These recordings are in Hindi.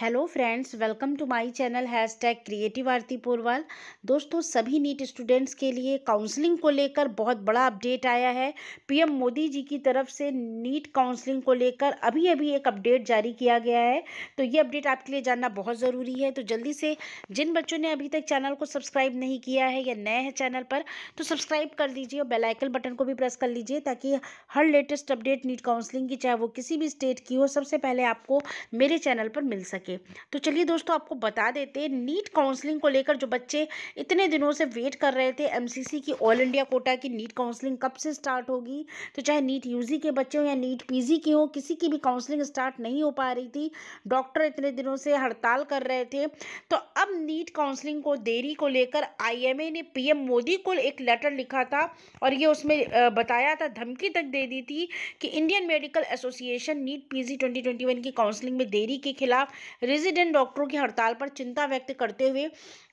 hello friends welcome to my channel hashtag creative Aarti Porwal दोस्तों सभी नीट स्टूडेंट्स के लिए काउंसलिंग को लेकर बहुत बड़ा अपडेट आया है पीएम मोदी जी की तरफ से नीट काउंसलिंग को लेकर अभी अभी एक अपडेट जारी किया गया है तो ये अपडेट आपके लिए जानना बहुत ज़रूरी है तो जल्दी से जिन बच्चों ने अभी तक चैनल को सब्सक्राइब नहीं किया है या नए हैं चैनल पर तो सब्सक्राइब कर दीजिए और बेलाइकल बटन को भी प्रेस कर लीजिए ताकि हर लेटेस्ट अपडेट नीट काउंसलिंग की चाहे वो किसी भी स्टेट की हो सबसे पहले आपको मेरे चैनल पर मिल सके करके तो चलिए दोस्तों आपको बता देते हैं नीट काउंसलिंग को लेकर जो बच्चे इतने दिनों से वेट कर रहे थे एमसीसी की ऑल इंडिया कोटा की नीट काउंसलिंग कब से स्टार्ट होगी तो चाहे नीट यूजी के बच्चे हों या नीट पीजी के हों किसी की भी काउंसलिंग स्टार्ट नहीं हो पा रही थी डॉक्टर इतने दिनों से हड़ताल कर रहे थे तो अब नीट काउंसलिंग को देरी को लेकर आईएमए ने पीएम मोदी को एक लेटर लिखा था और ये उसमें बताया था धमकी तक दे दी थी कि Indian Medical Association NEET PG 2021 की काउंसलिंग में देरी के खिलाफ रेजिडेंट डॉक्टरों की हड़ताल पर चिंता व्यक्त करते हुए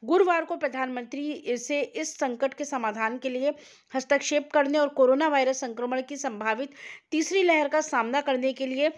गुरुवार को प्रधानमंत्री से इस संकट के समाधान के लिए हस्तक्षेप करने और कोरोना वायरस संक्रमण की संभावित तीसरी लहर का सामना करने के लिए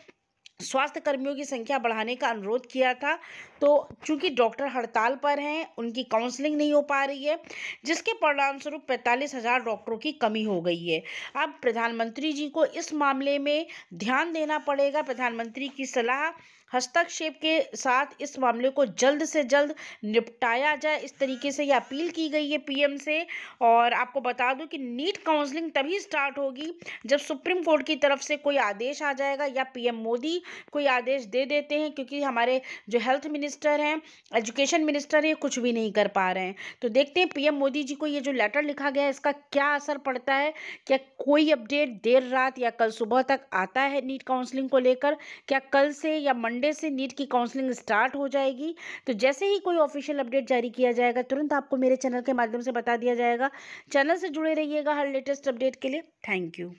स्वास्थ्य कर्मियों की संख्या बढ़ाने का अनुरोध किया था तो चूंकि डॉक्टर हड़ताल पर हैं उनकी काउंसलिंग नहीं हो पा रही है जिसके परिणामस्वरूप पैंतालीस हज़ार डॉक्टरों की कमी हो गई है अब प्रधानमंत्री जी को इस मामले में ध्यान देना पड़ेगा प्रधानमंत्री की सलाह हस्तक्षेप के साथ इस मामले को जल्द से जल्द निपटाया जाए इस तरीके से यह अपील की गई है पीएम से और आपको बता दूं कि नीट काउंसलिंग तभी स्टार्ट होगी जब सुप्रीम कोर्ट की तरफ से कोई आदेश आ जाएगा या पीएम मोदी कोई आदेश दे देते हैं क्योंकि हमारे जो हेल्थ मिनिस्टर हैं एजुकेशन मिनिस्टर हैं कुछ भी नहीं कर पा रहे हैं तो देखते हैं पी मोदी जी को ये जो लेटर लिखा गया है इसका क्या असर पड़ता है क्या कोई अपडेट देर रात या कल सुबह तक आता है नीट काउंसलिंग को लेकर क्या कल से या मंडे से नीट की काउंसलिंग स्टार्ट हो जाएगी तो जैसे ही कोई ऑफिशियल अपडेट जारी किया जाएगा तुरंत आपको मेरे चैनल के माध्यम से बता दिया जाएगा चैनल से जुड़े रहिएगा हर लेटेस्ट अपडेट के लिए थैंक यू